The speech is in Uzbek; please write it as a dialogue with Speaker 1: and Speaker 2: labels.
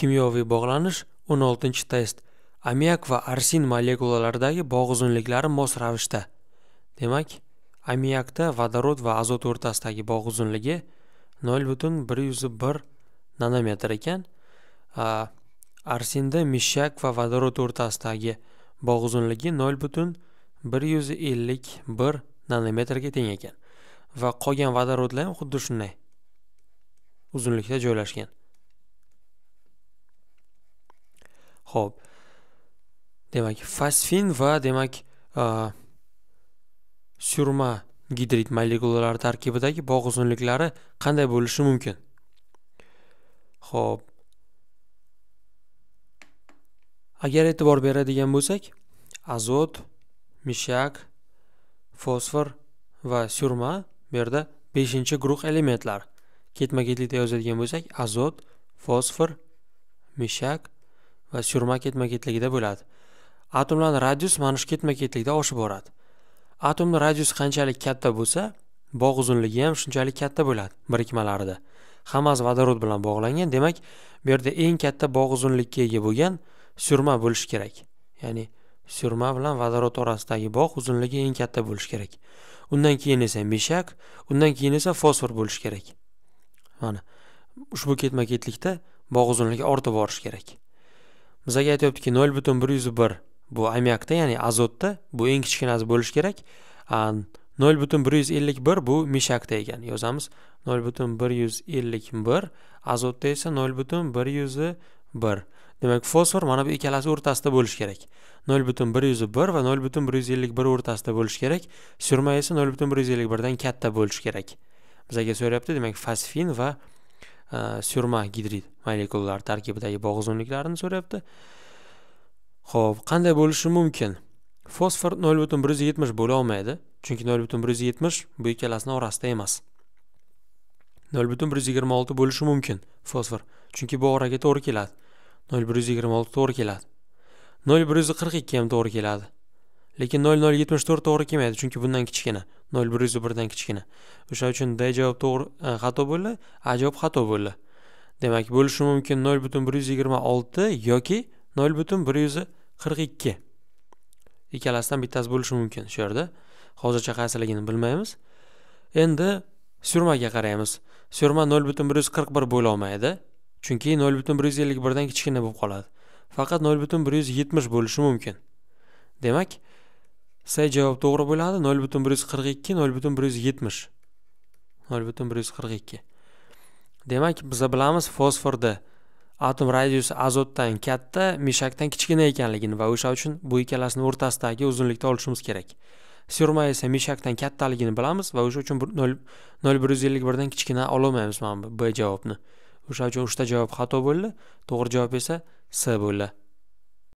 Speaker 1: kimyoviy bog'lanish 16 test amiak va arsin molekulalaridagi bog' uzunliklari mos ravishda demak amiakda vodorod va azot o'rtasidagi bog' uzunligi 0,101 nanometr ekan arsinda mishak va vodorod o'rtasidagi bog' uzunligi 0,151 nanometrga teng ekan va qolgan vodorodlar ham xuddi shunday uzunlikda joylashgan ho'p demak fosfin va demak surma gidrid molekulalari tarkibidagi bog' uzunliklari qanday bo'lishi mumkin ho'p agar e'tibor beradigan bo'lsak azot mishak fosfor va surma bu yerda beshinchi guruh elementlar ketma ketlikda yozadigan bo'lsak azot fosfor mishak va surma ketma ketligida bo'ladi atomlarni radius mana shu ketma ketlikda oshib boradi atomni radiusi qanchalik katta bo'lsa bog' uzunligi ham shunchalik katta bo'ladi birikmalarida hammasi vodorod bilan bog'langan demak bu yerda eng katta bog' uzunlikka ega bo'lgan surma bo'lishi kerak ya'ni surma bilan vodorod orasidagi bog' uzunligi eng katta bo'lishi kerak undan keyin esa meshak undan keyin esa fosfor bo'lishi kerak mana ushbu ketma ketlikda bog' uzunligi ortib borishi kerak bizlarga aytyaptiki nol butun bir yuz bir bu ammiakda ya'ni azotda bu eng kichkinasi bo'lishi kerak nol butun bir yuz ellik bir bu mishakda ekan yozamiz nol butun bir yuz ellik bir azotda esa nol butun bir yuz bir demak fosfor mana bu ikkalasi o'rtasida bo'lishi kerak nol butun bir yuz bir va nol butun bir yuz ellik bir o'rtasida bo'lishi kerak surma esa nol butun bir yuz ellik birdan katta bo'lishi kerak bizaga so'rayapti demak fosfin va Э, surma gidrid molekulalari tarkibidagi bog' uzunliklarini so'rayapti ho'p qanday bo'lishi mumkin fosfor nol butun bir yuz yetmish bo'lolmaydi chunki nol butun bir yuz yetmish bu ikkalasini orasida emas nol butun bir yuz yigirma olti bo'lishi mumkin fosfor chunki bu oraga to'g'ri keladi nol bir yuz yigirma olti to'g'ri keladi nol bir yuz qirq ikki ham to'g'ri keladi lekin 0074 to'g'ri kelmaydi chunki bundan kichkina 0101 dan kichkina o'sha uchun d javob to'g'ri e, xato bo'ldi a javob xato bo'ldi demak bo'lishi mumkin 0126 yoki 0142 ikkalasidan bittasi bo'lishi mumkin shu yerda hozircha qaysiligini bilmaymiz endi surmaga qaraymiz surma 0141 bo'la olmaydi chunki 0151 dan kichkina bo'lib qoladi faqat 0170 bo'lishi mumkin demak say javob to'g'ri bo'ladi nol butun bir yuz qirq ikki nol butun bir yuz yetmish nol butun bir yuz qirq ikki demak biza bilamiz fosforda atom radiusi azotdan katta mishakdan kichkina ekanligini va o'sha uchun bu ikkalasini o'rtasidagi uzunlikni olishimiz kerak serma esa mishakdan kattaligini bilamiz va o'sha uchun nol nol bir yuz ellik birdan kichkina ololmaymiz mana bu b javobni o'sha uchun uchta javob xato bo'ldi to'g'ri javob esa s bo'ldi